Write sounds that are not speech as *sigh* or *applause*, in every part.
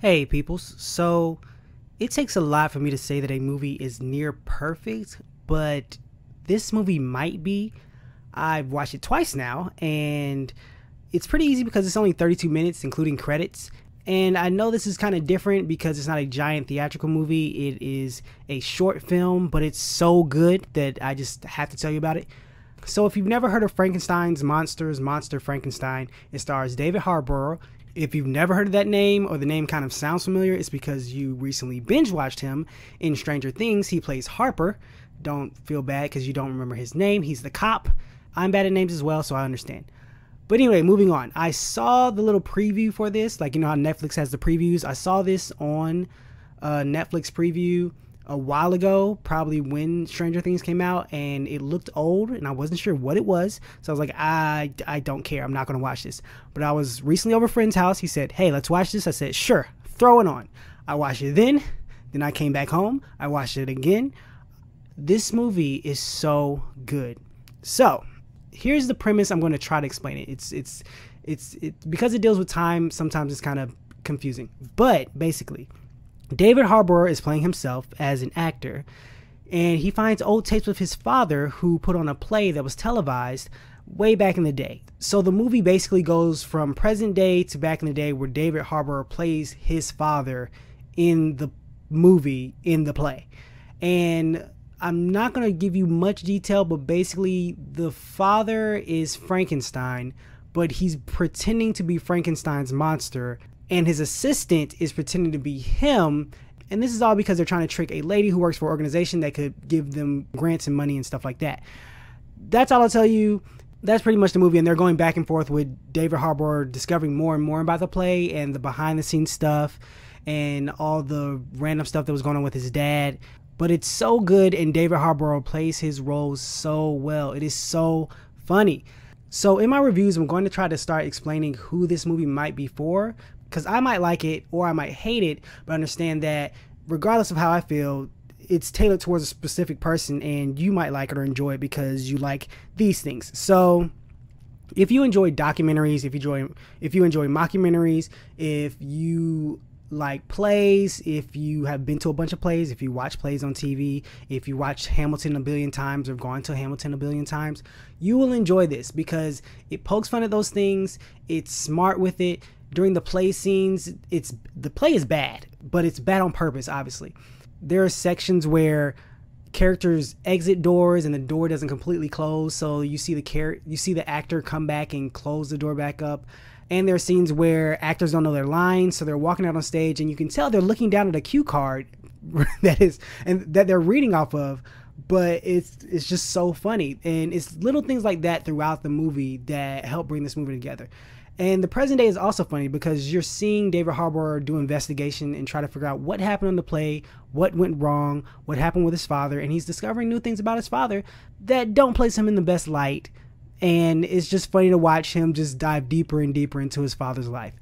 Hey, peoples. So, it takes a lot for me to say that a movie is near perfect, but this movie might be. I've watched it twice now, and it's pretty easy because it's only 32 minutes, including credits. And I know this is kind of different because it's not a giant theatrical movie, it is a short film, but it's so good that I just have to tell you about it. So, if you've never heard of Frankenstein's Monsters, Monster Frankenstein, it stars David Harbour. If you've never heard of that name or the name kind of sounds familiar, it's because you recently binge watched him in Stranger Things. He plays Harper. Don't feel bad because you don't remember his name. He's the cop. I'm bad at names as well, so I understand. But anyway, moving on. I saw the little preview for this. Like, you know how Netflix has the previews? I saw this on uh, Netflix preview a while ago, probably when Stranger Things came out, and it looked old, and I wasn't sure what it was. So I was like, I, I don't care. I'm not going to watch this. But I was recently over a friend's house. He said, Hey, let's watch this. I said, Sure, throw it on. I watched it then. Then I came back home. I watched it again. This movie is so good. So here's the premise. I'm going to try to explain it. It's, it's, it's, it, because it deals with time, sometimes it's kind of confusing. But basically, David Harbour is playing himself as an actor, and he finds old tapes of his father who put on a play that was televised way back in the day. So the movie basically goes from present day to back in the day where David Harbour plays his father in the movie in the play. And I'm not going to give you much detail, but basically the father is Frankenstein, but he's pretending to be Frankenstein's monster and his assistant is pretending to be him. And this is all because they're trying to trick a lady who works for an organization that could give them grants and money and stuff like that. That's all I'll tell you. That's pretty much the movie, and they're going back and forth with David Harbour discovering more and more about the play and the behind the scenes stuff and all the random stuff that was going on with his dad. But it's so good, and David Harbour plays his roles so well. It is so funny. So, in my reviews, I'm going to try to start explaining who this movie might be for, because I might like it or I might hate it, but understand that regardless of how I feel, it's tailored towards a specific person and you might like it or enjoy it because you like these things. So if you enjoy documentaries, if you enjoy if you enjoy mockumentaries, if you like plays, if you have been to a bunch of plays, if you watch plays on TV, if you watch Hamilton a billion times or gone to Hamilton a billion times, you will enjoy this because it pokes fun at those things, it's smart with it, during the play scenes, it's the play is bad, but it's bad on purpose, obviously. There are sections where characters exit doors and the door doesn't completely close, so you see the char- you see the actor come back and close the door back up. And there are scenes where actors don't know their lines, so they're walking out on stage and you can tell they're looking down at a cue card *laughs* that is and that they're reading off of, but it's it's just so funny. And it's little things like that throughout the movie that help bring this movie together. And the present day is also funny because you're seeing David Harbour do investigation and try to figure out what happened on the play, what went wrong, what happened with his father, and he's discovering new things about his father that don't place him in the best light. And it's just funny to watch him just dive deeper and deeper into his father's life.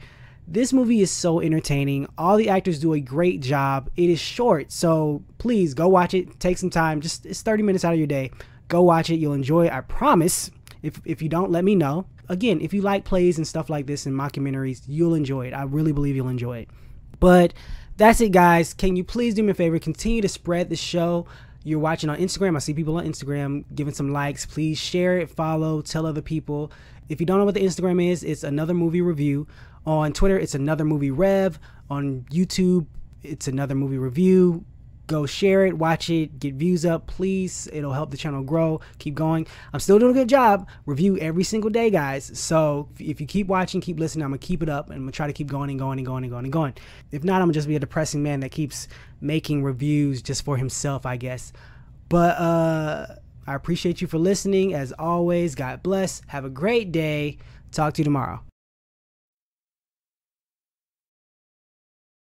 This movie is so entertaining. All the actors do a great job. It is short, so please go watch it. Take some time. Just it's 30 minutes out of your day. Go watch it. You'll enjoy it, I promise. If if you don't, let me know. Again, if you like plays and stuff like this and mockumentaries, you'll enjoy it. I really believe you'll enjoy it. But that's it, guys. Can you please do me a favor? Continue to spread the show you're watching on Instagram. I see people on Instagram giving some likes. Please share it, follow, tell other people. If you don't know what the Instagram is, it's another movie review. On Twitter, it's another movie rev. On YouTube, it's another movie review go share it, watch it, get views up, please. It'll help the channel grow. Keep going. I'm still doing a good job. Review every single day, guys. So if you keep watching, keep listening, I'm gonna keep it up and I'm gonna try to keep going and going and going and going and going. If not, I'm gonna just be a depressing man that keeps making reviews just for himself, I guess. But uh I appreciate you for listening. As always, God bless. Have a great day. Talk to you tomorrow.